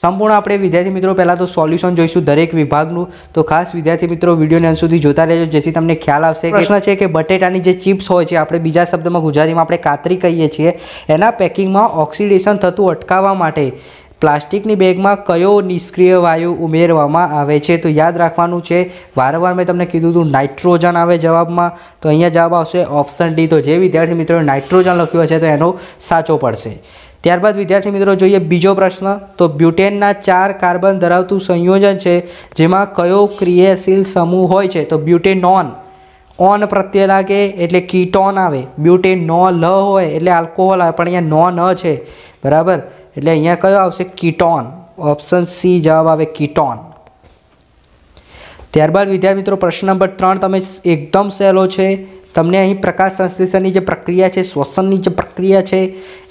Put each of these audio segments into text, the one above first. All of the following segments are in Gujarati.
સંપૂર્ણ આપણે વિદ્યાર્થી મિત્રો પહેલાં તો સોલ્યુશન જોઈશું દરેક વિભાગનું તો ખાસ વિદ્યાર્થી મિત્રો વિડીયોને અંત સુધી જોતા રહેજો જેથી તમને ખ્યાલ આવશે પ્રશ્ન છે કે બટેટાની જે ચિપ્સ હોય છે આપણે બીજા શબ્દમાં ગુજરાતીમાં આપણે કાતરી કહીએ છીએ એના પેકિંગમાં ઓક્સિડેશન થતું અટકાવવા માટે પ્લાસ્ટિકની બેગમાં કયો નિષ્ક્રિય વાયુ ઉમેરવામાં આવે છે તો યાદ રાખવાનું છે વારંવાર મેં તમને કીધું હતું નાઇટ્રોજન આવે જવાબમાં તો અહીંયા જવાબ આવશે ઓપ્શન ડી તો જે વિદ્યાર્થી મિત્રોએ નાઇટ્રોજન લખ્યું હશે તો એનો સાચો પડશે ત્યારબાદ વિદ્યાર્થી મિત્રો જોઈએ બીજો પ્રશ્ન તો બ્યુટેનના ચાર કાર્બન ધરાવતું સંયોજન છે જેમાં કયો ક્રિયાશીલ સમૂહ હોય છે તો બ્યુટેનોન ઓન પ્રત્યે લાગે એટલે કીટોન આવે બ્યુટેન નો લ હોય એટલે આલ્કોહોલ આવે પણ અહીંયા નો ન છે બરાબર એટલે અહીંયા કયો આવશે કીટોન ઓપ્શન સી જવાબ આવે કીટોન ત્યારબાદ વિદ્યાર્થી મિત્રો પ્રશ્ન નંબર ત્રણ તમે એકદમ સહેલો છે તમને અહીં પ્રકાશ સંશ્લેષણની જે પ્રક્રિયા છે શ્વસનની જે પ્રક્રિયા છે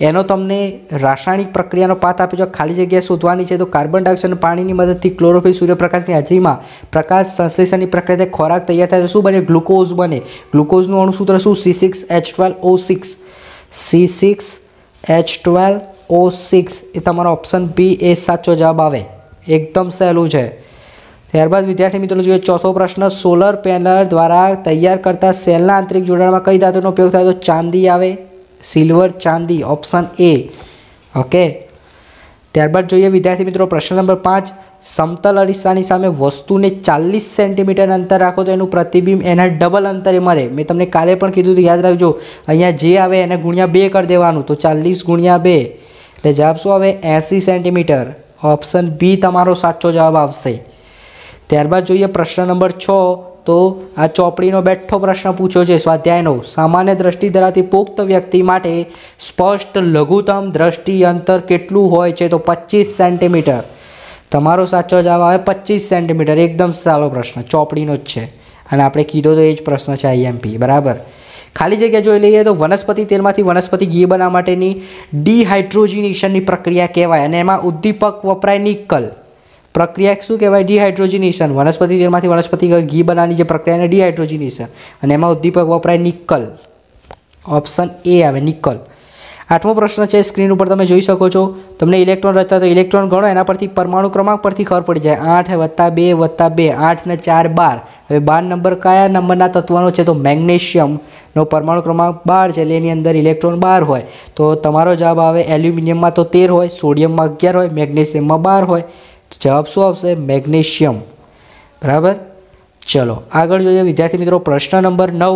એનો તમને રાસાયણિક પ્રક્રિયાનો પાથ આપ્યો છે ખાલી જગ્યા શોધવાની છે તો કાર્બન ડાયોક્સાઇડ પાણીની મદદથી ક્લોરોફિલ સૂર્યપ્રકાશની હાજરીમાં પ્રકાશ સંશ્લેષણની પ્રક્રિયાથી ખોરાક તૈયાર થાય શું બને ગ્લુકોઝ બને ગ્લુકોઝનું અણુસૂત્ર શું C six H twelve O six C six H twelve O six એ તમારો ઓપ્શન બી એ સાચો જવાબ આવે એકદમ સહેલું છે ત્યારબાદ વિદ્યાર્થી મિત્રો જોઈએ ચોથો પ્રશ્ન સોલર પેનલ દ્વારા તૈયાર કરતા સેલના આંતરિક જોડાણમાં કઈ ધાતુનો ઉપયોગ થાય તો ચાંદી આવે સિલ્વર ચાંદી ઓપ્શન એ ઓકે ત્યારબાદ જોઈએ વિદ્યાર્થી મિત્રો પ્રશ્ન નંબર પાંચ સમતલ અરીસાની સામે વસ્તુને ચાલીસ સેન્ટીમીટર અંતર રાખો તો એનું પ્રતિબિંબ એના ડબલ અંતરે મળે મેં તમને કાલે પણ કીધું યાદ રાખજો અહીંયા જે આવે એને ગુણ્યા બે કરી દેવાનું તો ચાલીસ ગુણ્યા બે એટલે જવાબ શું આવે એંસી સેન્ટીમીટર ઓપ્શન બી તમારો સાચો જવાબ આવશે ત્યારબાદ જોઈએ પ્રશ્ન નંબર છ તો આ ચોપડીનો બેઠો પ્રશ્ન પૂછ્યો છે સ્વાધ્યાયનો સામાન્ય દ્રષ્ટિ ધરાવતી પુખ્ત વ્યક્તિ માટે સ્પષ્ટ લઘુત્તમ દ્રષ્ટિ અંતર કેટલું હોય છે તો પચીસ સેન્ટીમીટર તમારો સાચો જવાબ આવે પચીસ સેન્ટીમીટર એકદમ સારો પ્રશ્ન ચોપડીનો જ છે અને આપણે કીધો તો એ જ પ્રશ્ન છે આઈએમપી બરાબર ખાલી જગ્યા જોઈ લઈએ તો વનસ્પતિ તેલમાંથી વનસ્પતિ ઘી બનાવવા માટેની ડિહાઇડ્રોજિનેશનની પ્રક્રિયા કહેવાય અને એમાં ઉદ્દીપક વપરાય નિકલ પ્રક્રિયા શું કહેવાય ડિહાઇડ્રોજિનેશન વનસ્પતિ તેલમાંથી વનસ્પતિ ઘી બનાવવાની જે પ્રક્રિયા એને ડિહાઇડ્રોજિનેશન અને એમાં ઉદ્દીપક વપરાય નિકલ ઓપ્શન એ આવે નિકલ આઠમો પ્રશ્ન છે સ્ક્રીન ઉપર તમે જોઈ શકો છો તમને ઇલેક્ટ્રોન રચતા તો ઇલેક્ટ્રોન ગણો એના પરથી પરમાણુ ક્રમાંક પરથી ખબર પડી જાય આઠ વત્તા બે વત્તા બે આઠ ને ચાર બાર હવે બાર નંબર કયા નંબરના તત્વનો છે તો મેગ્નેશિયમનો પરમાણુ ક્રમાંક બાર છે એટલે એની અંદર ઇલેક્ટ્રોન બાર હોય તો તમારો જવાબ આવે એલ્યુમિનિયમમાં તો તેર હોય સોડિયમમાં અગિયાર હોય મેગ્નેશિયમમાં બાર હોય જવાબ શું આવશે મેગ્નેશિયમ બરાબર ચલો આગળ જોઈએ વિદ્યાર્થી મિત્રો પ્રશ્ન નંબર નવ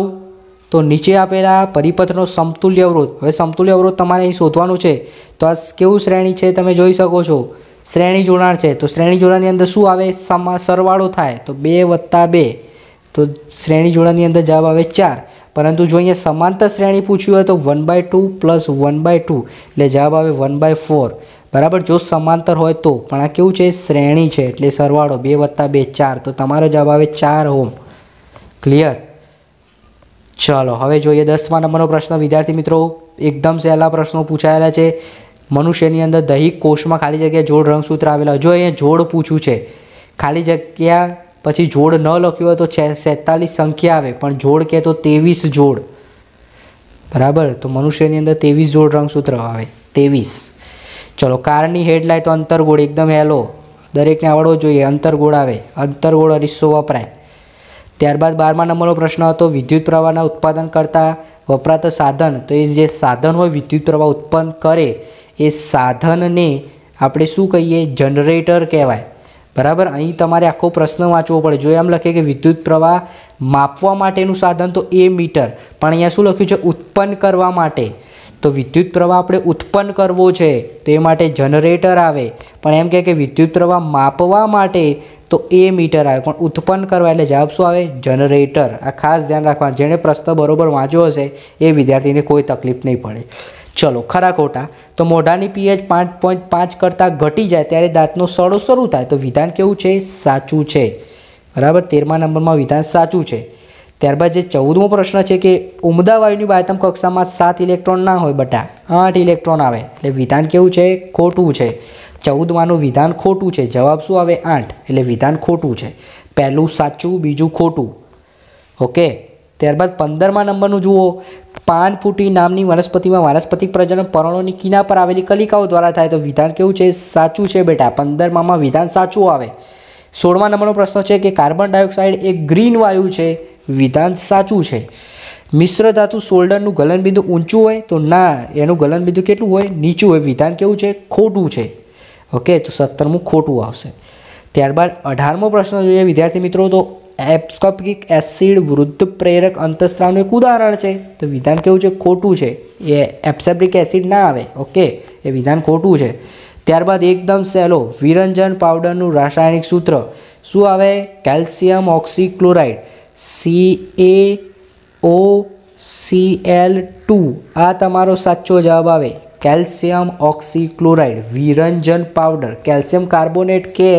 તો નીચે આપેલા પરિપથનો સમતુલ્ય અવરોધ હવે સમતુલ્ય અવરોધ તમારે અહીં શોધવાનું છે તો આ કેવું શ્રેણી છે તમે જોઈ શકો છો શ્રેણી જોડાણ છે તો શ્રેણી જોડાણની અંદર શું આવે સમા સરવાળો થાય તો બે વત્તા બે તો શ્રેણી જોડાણની અંદર જવાબ આવે ચાર પરંતુ જો અહીંયા સમાંતર શ્રેણી પૂછ્યું હોય તો one by two plus one by two એટલે જવાબ આવે વન બાય ફોર બરાબર જો સમાંતર હોય તો પણ આ કેવું છે શ્રેણી છે એટલે સરવાળો બે વત્તા બે ચાર તો તમારો જવાબ આવે ચાર ઓમ ક્લિયર ચલો હવે જોઈએ દસમા નંબરનો પ્રશ્ન વિદ્યાર્થી મિત્રો એકદમ સહેલા પ્રશ્નો પૂછાયેલા છે મનુષ્યની અંદર દહીં કોષમાં ખાલી જગ્યાએ જોડ રંગસૂત્ર આવેલા જો અહીંયા જોડ પૂછ્યું છે ખાલી જગ્યા પછી જોડ ન લખ્યું હોય તો સેતાલીસ સંખ્યા આવે પણ જોડ કહે તો ત્રેવીસ જોડ બરાબર તો મનુષ્યની અંદર ત્રેવીસ જોડ રંગસૂત્ર આવે ત્રેવીસ ચલો કારની હેડલાઇટ અંતરગોળ એકદમ હેલો દરેકને આવડવો જોઈએ અંતરગોળ આવે અંતરગોળ અરીસો વપરાય ત્યારબાદ બારમા નંબરનો પ્રશ્ન હતો વિદ્યુત પ્રવાહના ઉત્પાદન કરતાં વપરાતા સાધન તો એ જે સાધન હોય વિદ્યુત પ્રવાહ ઉત્પન્ન કરે એ સાધનને આપણે શું કહીએ જનરેટર કહેવાય બરાબર અહીં તમારે આખો પ્રશ્ન વાંચવો પડે જો એમ લખે કે વિદ્યુત પ્રવાહ માપવા માટેનું સાધન તો એ મીટર પણ અહીંયા શું લખ્યું છે ઉત્પન્ન કરવા માટે તો વિદ્યુત પ્રવાહ આપણે ઉત્પન્ન કરવો છે તો એ માટે જનરેટર આવે પણ એમ કહે કે વિદ્યુત પ્રવાહ માપવા માટે તો એ મીટર આવે પણ ઉત્પન્ન કરવા એટલે જવાબ શું આવે જનરેટર આ ખાસ ધ્યાન રાખવાનું જેણે પ્રશ્ન બરોબર વાંચ્યો હશે એ વિદ્યાર્થીને કોઈ તકલીફ નહીં પડે ચલો ખરા ખોટા તો મોઢાની પીએચ પાંચ પોઈન્ટ પાંચ કરતાં ઘટી જાય ત્યારે દાંતનો સડો શરૂ થાય તો વિધાન કેવું છે સાચું છે બરાબર તેરમા નંબરમાં વિધાન સાચું છે ત્યારબાદ જે ચૌદમો પ્રશ્ન છે કે ઉમદા વાયુની બાયતમ કક્ષામાં સાત ઇલેક્ટ્રોન ના હોય બટા આઠ ઇલેક્ટ્રોન આવે એટલે વિધાન કેવું છે ખોટું છે ચૌદમાનું વિધાન ખોટું છે જવાબ શું આવે આઠ એટલે વિધાન ખોટું છે પહેલું સાચું બીજું ખોટું ઓકે ત્યારબાદ પંદરમા નંબરનું જુઓ પાન ફૂટી નામની વનસ્પતિમાં વાનસ્પતિક પ્રજનન પર્ણોની કિના પર આવેલી કલિકાઓ દ્વારા થાય તો વિધાન કેવું છે સાચું છે બેટા પંદરમામાં વિધાન સાચું આવે સોળમા નંબરનો પ્રશ્ન છે કે કાર્બન ડાયોક્સાઇડ એ ગ્રીન વાયુ છે વિધાન સાચું છે મિશ્ર ધાતુ સોલ્ડરનું ગલનબિંદુ ઊંચું હોય તો ના એનું ગલનબિંદુ કેટલું હોય નીચું હોય વિધાન કેવું છે ખોટું છે ઓકે તો સત્તરમું ખોટું આવશે ત્યારબાદ અઢારમો પ્રશ્ન જોઈએ વિદ્યાર્થી મિત્રો તો એપ્સકોપિક એસિડ વૃદ્ધ પ્રેરક અંતસ્ત્રાવનું એક ઉદાહરણ છે તો વિધાન કેવું છે ખોટું છે એ એપ્સેબ્રિક એસિડ ના આવે ઓકે એ વિધાન ખોટું છે ત્યારબાદ એકદમ સહેલો વિરંજન પાવડરનું રાસાયણિક સૂત્ર શું આવે calcium oxychloride C A O C L two આ તમારો સાચો જવાબ આવે કેલ્શિયમ ઓક્સીક્લોરાઇડ વિરંજન પાવડર કેલ્શિયમ કાર્બોનેટ કે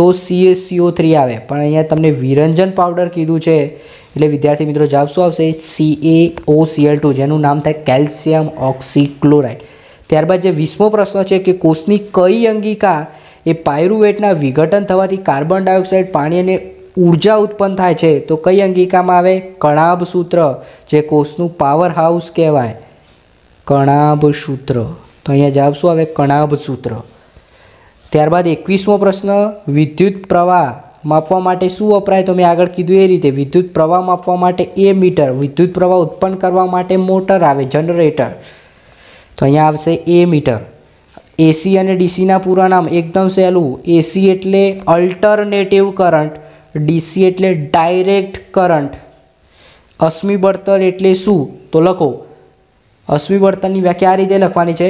તો સીએસીઓ થ્રી આવે પણ અહીંયા તમને વિરંજન પાવડર કીધું છે એટલે વિદ્યાર્થી મિત્રો જવાબ શું આવશે C A O C L two જેનું નામ થાય કેલ્શિયમ ઓક્સીક્લોરાઇડ ત્યારબાદ જે વીસમો પ્રશ્ન છે કે કોષની કઈ અંગિકા એ પાયરુવેટના વિઘટન થવાથી કાર્બન ડાયોક્સાઇડ પાણી અને ઉર્જા ઉત્પન્ન થાય છે તો કઈ અંગિકામાં આવે કણાભ સૂત્ર જે કોષનું પાવર હાઉસ કહેવાય કણાભ સૂત્ર તો અહીંયા જવાબ શું આવે કણાભ સૂત્ર ત્યારબાદ એકવીસમો પ્રશ્ન વિદ્યુત પ્રવાહ માપવા માટે શું વપરાય તો મેં આગળ કીધું એ રીતે વિદ્યુત પ્રવાહ માપવા માટે એ મીટર વિદ્યુત પ્રવાહ ઉત્પન્ન કરવા માટે મોટર આવે જનરેટર તો અહીંયા આવશે એ મીટર એસી અને ડીસીના પૂરા નામ એકદમ સહેલું એસી એટલે અલ્ટરનેટિવ કરંટ ડીસી એટલે ડાયરેક્ટ કરંટ અશ્મી બળતર એટલે શું તો લખો અશ્મી બળતરની વ્યાખ્યા આ રીતે લખવાની છે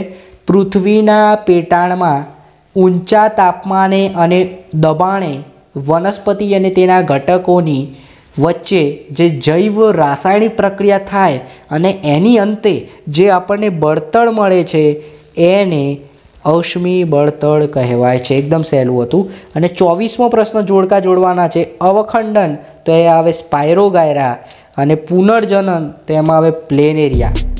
પૃથ્વીના પેટાણમાં ઊંચા તાપમાને અને દબાણે વનસ્પતિ અને તેના ઘટકોની વચ્ચે જે જૈવ રાસાયણિક પ્રક્રિયા થાય અને એની અંતે જે આપણને બળતણ મળે છે એને અશ્મી બળતળ કહેવાય છે એકદમ સહેલું હતું અને ચોવીસમો પ્રશ્ન જોડકા જોડવાના છે અવખંડન તો એ આવે સ્પાયરોગાયરા અને પુનર્જનન તો એમાં આવે પ્લેન એરિયા